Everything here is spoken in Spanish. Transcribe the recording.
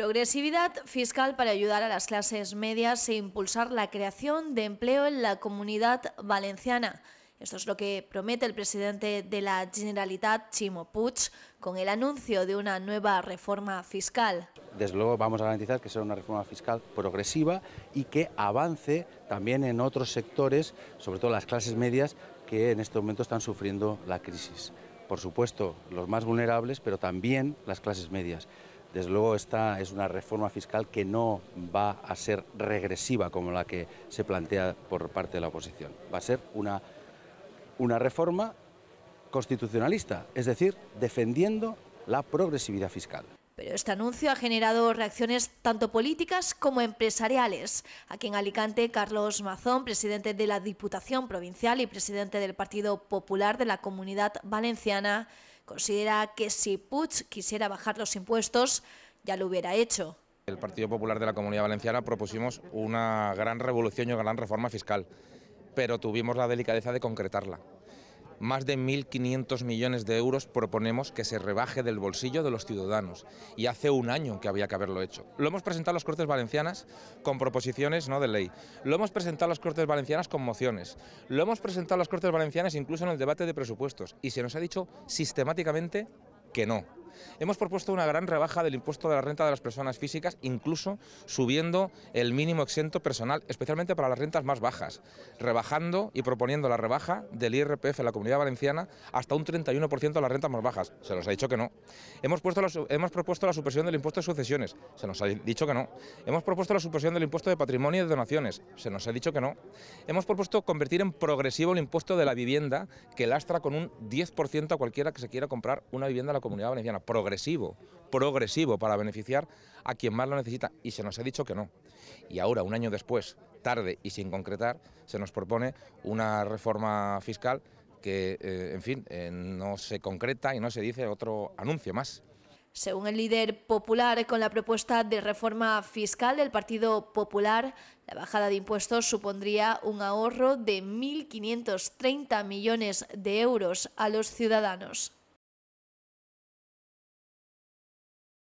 Progresividad fiscal para ayudar a las clases medias e impulsar la creación de empleo en la comunidad valenciana. Esto es lo que promete el presidente de la Generalitat, Chimo Puig, con el anuncio de una nueva reforma fiscal. Desde luego vamos a garantizar que sea una reforma fiscal progresiva y que avance también en otros sectores, sobre todo las clases medias, que en este momento están sufriendo la crisis. Por supuesto, los más vulnerables, pero también las clases medias. Desde luego esta es una reforma fiscal que no va a ser regresiva como la que se plantea por parte de la oposición. Va a ser una, una reforma constitucionalista, es decir, defendiendo la progresividad fiscal. Pero este anuncio ha generado reacciones tanto políticas como empresariales. Aquí en Alicante, Carlos Mazón, presidente de la Diputación Provincial y presidente del Partido Popular de la Comunidad Valenciana, Considera que si Puig quisiera bajar los impuestos, ya lo hubiera hecho. El Partido Popular de la Comunidad Valenciana propusimos una gran revolución y una gran reforma fiscal, pero tuvimos la delicadeza de concretarla más de 1.500 millones de euros proponemos que se rebaje del bolsillo de los ciudadanos. Y hace un año que había que haberlo hecho. Lo hemos presentado a las Cortes Valencianas con proposiciones no de ley. Lo hemos presentado a las Cortes Valencianas con mociones. Lo hemos presentado a las Cortes Valencianas incluso en el debate de presupuestos. Y se nos ha dicho sistemáticamente que no. Hemos propuesto una gran rebaja del impuesto de la renta de las personas físicas, incluso subiendo el mínimo exento personal, especialmente para las rentas más bajas, rebajando y proponiendo la rebaja del IRPF en la Comunidad Valenciana hasta un 31% de las rentas más bajas. Se nos ha dicho que no. Hemos, puesto hemos propuesto la supresión del impuesto de sucesiones. Se nos ha dicho que no. Hemos propuesto la supresión del impuesto de patrimonio y de donaciones. Se nos ha dicho que no. Hemos propuesto convertir en progresivo el impuesto de la vivienda que lastra con un 10% a cualquiera que se quiera comprar una vivienda en la Comunidad Valenciana progresivo, progresivo para beneficiar a quien más lo necesita y se nos ha dicho que no. Y ahora, un año después, tarde y sin concretar, se nos propone una reforma fiscal que, eh, en fin, eh, no se concreta y no se dice otro anuncio más. Según el líder popular, con la propuesta de reforma fiscal del Partido Popular, la bajada de impuestos supondría un ahorro de 1.530 millones de euros a los ciudadanos.